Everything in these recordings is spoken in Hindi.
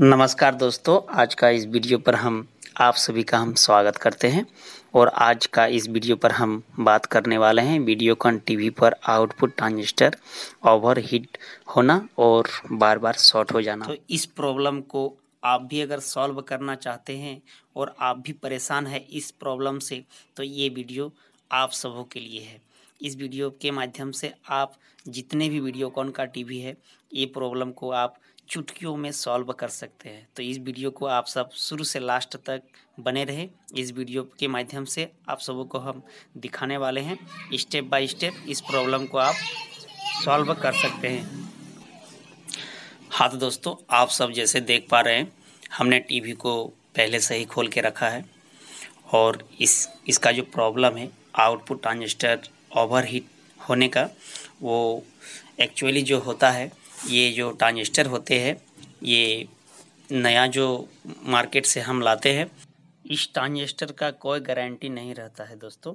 नमस्कार दोस्तों आज का इस वीडियो पर हम आप सभी का हम स्वागत करते हैं और आज का इस वीडियो पर हम बात करने वाले हैं वीडियोकॉन टीवी पर आउटपुट ट्रांजिस्टर ओवर हीट होना और बार बार शॉर्ट हो जाना तो इस प्रॉब्लम को आप भी अगर सॉल्व करना चाहते हैं और आप भी परेशान है इस प्रॉब्लम से तो ये वीडियो आप सबों के लिए है इस वीडियो के माध्यम से आप जितने भी वीडियोकॉन का टीवी है ये प्रॉब्लम को आप चुटकियों में सॉल्व कर सकते हैं तो इस वीडियो को आप सब शुरू से लास्ट तक बने रहे इस वीडियो के माध्यम से आप सबों को हम दिखाने वाले हैं स्टेप बाय स्टेप इस प्रॉब्लम को आप सॉल्व कर सकते हैं हाँ तो दोस्तों आप सब जैसे देख पा रहे हैं हमने टीवी को पहले से ही खोल के रखा है और इस इसका जो प्रॉब्लम है आउटपुट ट्रांजिस्टर ओवर हीट होने का वो एक्चुअली जो होता है ये जो ट्रांजिस्टर होते हैं ये नया जो मार्केट से हम लाते हैं इस ट्रांजिस्टर का कोई गारंटी नहीं रहता है दोस्तों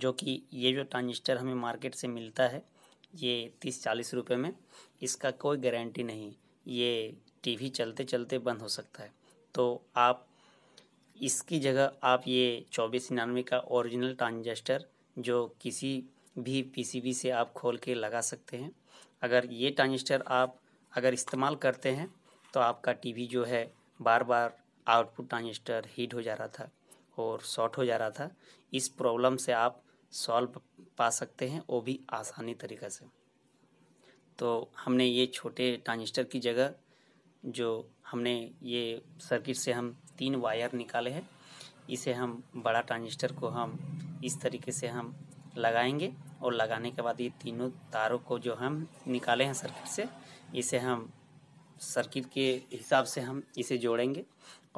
जो कि ये जो ट्रांजिस्टर हमें मार्केट से मिलता है ये तीस चालीस रुपये में इसका कोई गारंटी नहीं ये टीवी चलते चलते बंद हो सकता है तो आप इसकी जगह आप ये चौबीस निन्यानवे का ओरिजिनल ट्रांजिस्टर जो किसी भी पीसीबी से आप खोल के लगा सकते हैं अगर ये ट्रांजिस्टर आप अगर इस्तेमाल करते हैं तो आपका टीवी जो है बार बार आउटपुट ट्रांजिस्टर हीट हो जा रहा था और शॉर्ट हो जा रहा था इस प्रॉब्लम से आप सॉल्व पा सकते हैं वो भी आसानी तरीक़े से तो हमने ये छोटे ट्रांजिस्टर की जगह जो हमने ये सर्किट से हम तीन वायर निकाले हैं इसे हम बड़ा ट्रांजिस्टर को हम इस तरीके से हम लगाएंगे और लगाने के बाद ये तीनों तारों को जो हम निकाले हैं सर्किट से इसे हम सर्किट के हिसाब से हम इसे जोड़ेंगे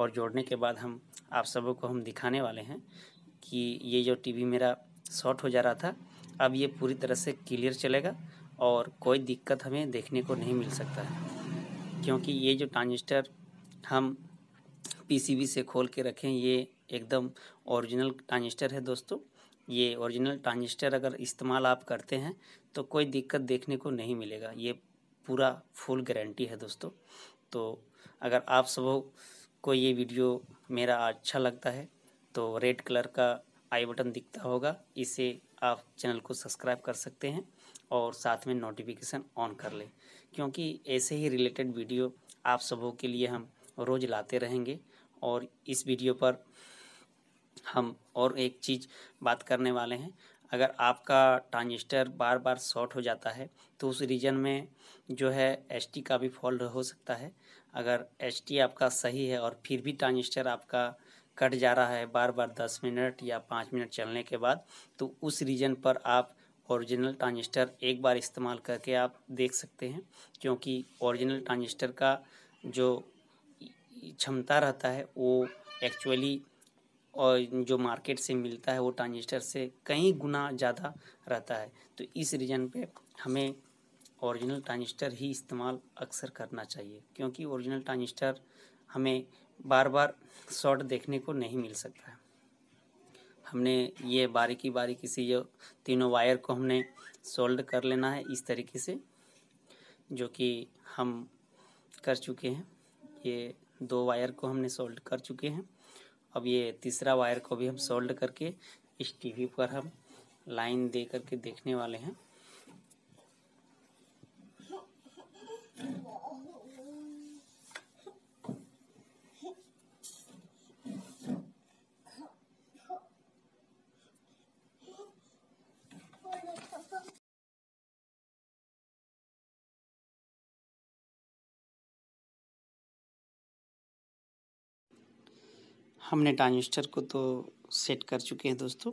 और जोड़ने के बाद हम आप सबों को हम दिखाने वाले हैं कि ये जो टीवी मेरा शॉर्ट हो जा रहा था अब ये पूरी तरह से क्लियर चलेगा और कोई दिक्कत हमें देखने को नहीं मिल सकता है क्योंकि ये जो ट्रांजिस्टर हम पीसीबी से खोल के रखें ये एकदम ओरिजिनल ट्रांजिस्टर है दोस्तों ये ओरिजिनल ट्रांजिस्टर अगर इस्तेमाल आप करते हैं तो कोई दिक्कत देखने को नहीं मिलेगा ये पूरा फुल गारंटी है दोस्तों तो अगर आप सब को ये वीडियो मेरा अच्छा लगता है तो रेड कलर का आई बटन दिखता होगा इसे आप चैनल को सब्सक्राइब कर सकते हैं और साथ में नोटिफिकेशन ऑन कर लें क्योंकि ऐसे ही रिलेटेड वीडियो आप सबों के लिए हम रोज़ लाते रहेंगे और इस वीडियो पर हम और एक चीज़ बात करने वाले हैं अगर आपका ट्रांजिस्टर बार बार शॉर्ट हो जाता है तो उस रीजन में जो है एच का भी फॉल्ट हो सकता है अगर एच आपका सही है और फिर भी ट्रांजिस्टर आपका कट जा रहा है बार बार दस मिनट या पाँच मिनट चलने के बाद तो उस रीजन पर आप ओरिजिनल ट्रांजिस्टर एक बार इस्तेमाल करके आप देख सकते हैं क्योंकि ओरिजिनल ट्रांजिस्टर का जो क्षमता रहता है वो एक्चुअली और जो मार्केट से मिलता है वो ट्रांजिस्टर से कई गुना ज़्यादा रहता है तो इस रीज़न पे हमें ओरिजिनल ट्रांजिस्टर ही इस्तेमाल अक्सर करना चाहिए क्योंकि ओरिजिनल ट्रांजिस्टर हमें बार बार शॉर्ट देखने को नहीं मिल सकता है हमने ये बारीकी बारीकी से ये तीनों वायर को हमने सोल्ड कर लेना है इस तरीके से जो कि हम कर चुके हैं ये दो वायर को हमने सोल्ड कर चुके हैं अब ये तीसरा वायर को भी हम सोल्ड करके इस टीवी पर हम लाइन दे करके देखने वाले हैं हमने ट्रांजिस्टर को तो सेट कर चुके हैं दोस्तों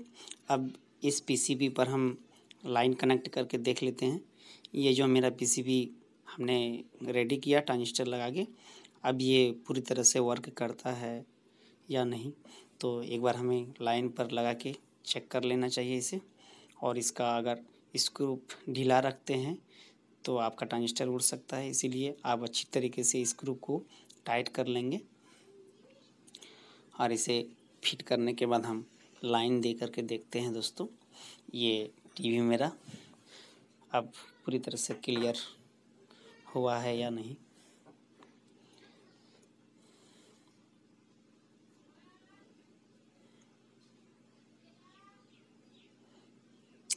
अब इस पीसीबी पर हम लाइन कनेक्ट करके देख लेते हैं ये जो मेरा पीसीबी हमने रेडी किया ट्रांजिस्टर लगा के अब ये पूरी तरह से वर्क करता है या नहीं तो एक बार हमें लाइन पर लगा के चेक कर लेना चाहिए इसे और इसका अगर स्क्रू ढीला रखते हैं तो आपका ट्रांजिस्टर उड़ सकता है इसीलिए आप अच्छी तरीके से स्क्रू को टाइट कर लेंगे और इसे फिट करने के बाद हम लाइन दे करके देखते हैं दोस्तों ये टीवी मेरा अब पूरी तरह से क्लियर हुआ है या नहीं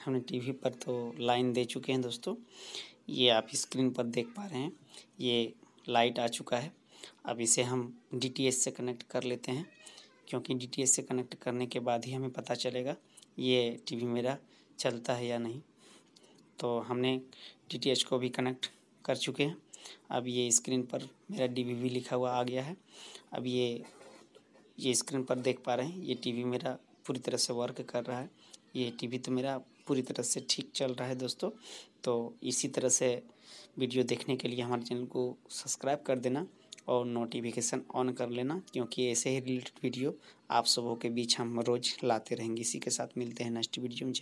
हमने टीवी पर तो लाइन दे चुके हैं दोस्तों ये आप स्क्रीन पर देख पा रहे हैं ये लाइट आ चुका है अब इसे हम डीटीएस से कनेक्ट कर लेते हैं क्योंकि डी से कनेक्ट करने के बाद ही हमें पता चलेगा ये टीवी मेरा चलता है या नहीं तो हमने डी को भी कनेक्ट कर चुके हैं अब ये स्क्रीन पर मेरा डी वी लिखा हुआ आ गया है अब ये ये स्क्रीन पर देख पा रहे हैं ये टीवी मेरा पूरी तरह से वर्क कर रहा है ये टीवी तो मेरा पूरी तरह से ठीक चल रहा है दोस्तों तो इसी तरह से वीडियो देखने के लिए हमारे चैनल को सब्सक्राइब कर देना और नोटिफिकेशन ऑन कर लेना क्योंकि ऐसे ही रिलेटेड वीडियो आप सबों के बीच हम रोज़ लाते रहेंगे इसी के साथ मिलते हैं नेक्स्ट वीडियो में